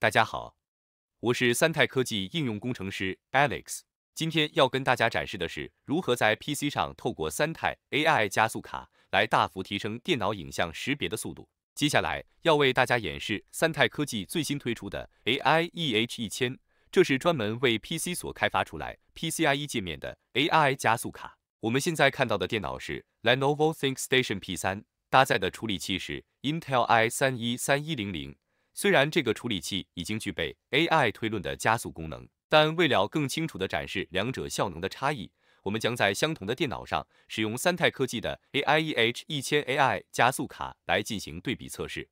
大家好，我是三泰科技应用工程师 Alex。今天要跟大家展示的是如何在 PC 上透过三泰 AI 加速卡来大幅提升电脑影像识别的速度。接下来要为大家演示三泰科技最新推出的 AI EH 一千，这是专门为 PC 所开发出来 PCIe 界面的 AI 加速卡。我们现在看到的电脑是 Lenovo ThinkStation P3，搭载的处理器是 Intel i 三一三一零零。虽然这个处理器已经具备 AI 推论的加速功能，但为了更清楚地展示两者效能的差异，我们将在相同的电脑上使用三泰科技的 AI EH 一千 AI 加速卡来进行对比测试。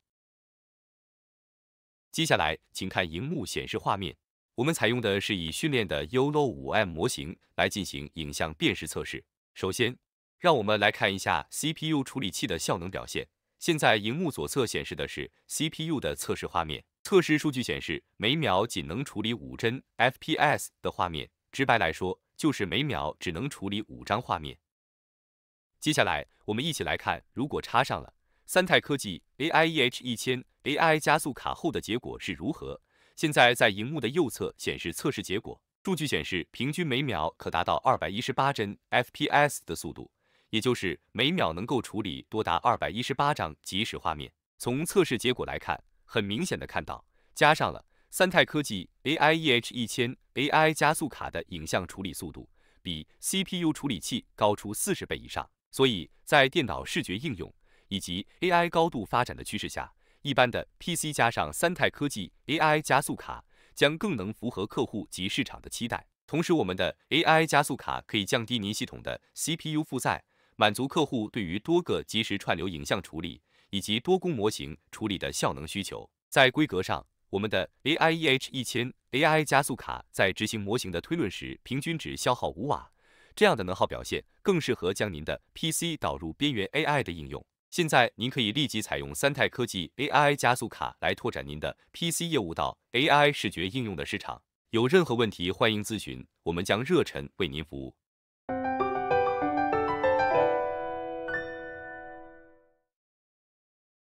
接下来，请看荧幕显示画面。我们采用的是已训练的 ULO 五 M 模型来进行影像辨识测试。首先，让我们来看一下 CPU 处理器的效能表现。现在，荧幕左侧显示的是 CPU 的测试画面。测试数据显示，每秒仅能处理五帧 FPS 的画面，直白来说，就是每秒只能处理五张画面。接下来，我们一起来看，如果插上了三泰科技 AI EH 一千 AI 加速卡后的结果是如何。现在，在荧幕的右侧显示测试结果，数据显示，平均每秒可达到二百一十八帧 FPS 的速度。也就是每秒能够处理多达二百一十八张即时画面。从测试结果来看，很明显的看到，加上了三泰科技 AI EH 一千 AI 加速卡的影像处理速度，比 CPU 处理器高出四十倍以上。所以，在电脑视觉应用以及 AI 高度发展的趋势下，一般的 PC 加上三泰科技 AI 加速卡，将更能符合客户及市场的期待。同时，我们的 AI 加速卡可以降低您系统的 CPU 负载。满足客户对于多个即时串流影像处理以及多工模型处理的效能需求。在规格上，我们的 AI EH 一千 AI 加速卡在执行模型的推论时，平均只消耗五瓦，这样的能耗表现更适合将您的 PC 导入边缘 AI 的应用。现在您可以立即采用三泰科技 AI 加速卡来拓展您的 PC 业务到 AI 视觉应用的市场。有任何问题，欢迎咨询，我们将热忱为您服务。